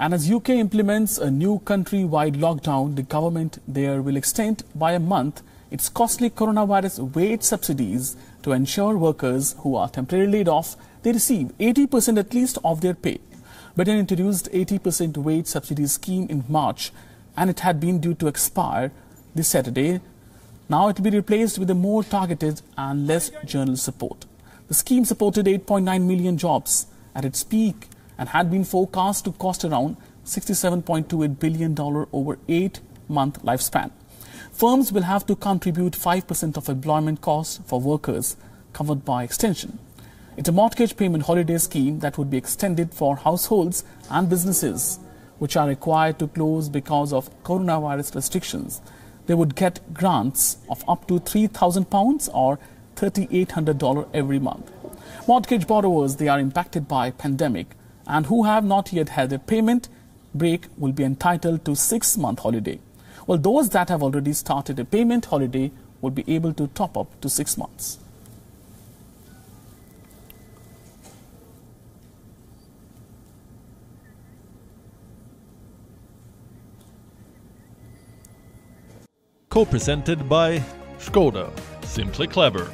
And as UK implements a new country-wide lockdown, the government there will extend by a month its costly coronavirus wage subsidies to ensure workers who are temporarily laid off they receive 80% at least of their pay. Britain introduced 80% wage subsidy scheme in March and it had been due to expire this Saturday. Now it will be replaced with a more targeted and less general support. The scheme supported 8.9 million jobs. At its peak, and had been forecast to cost around $67.28 billion over eight month lifespan. Firms will have to contribute 5% of employment costs for workers covered by extension. It's a mortgage payment holiday scheme that would be extended for households and businesses which are required to close because of coronavirus restrictions. They would get grants of up to £3,000 or $3,800 every month. Mortgage borrowers, they are impacted by pandemic and who have not yet had a payment break will be entitled to six month holiday. Well, those that have already started a payment holiday will be able to top up to six months. Co-presented by Skoda, Simply Clever.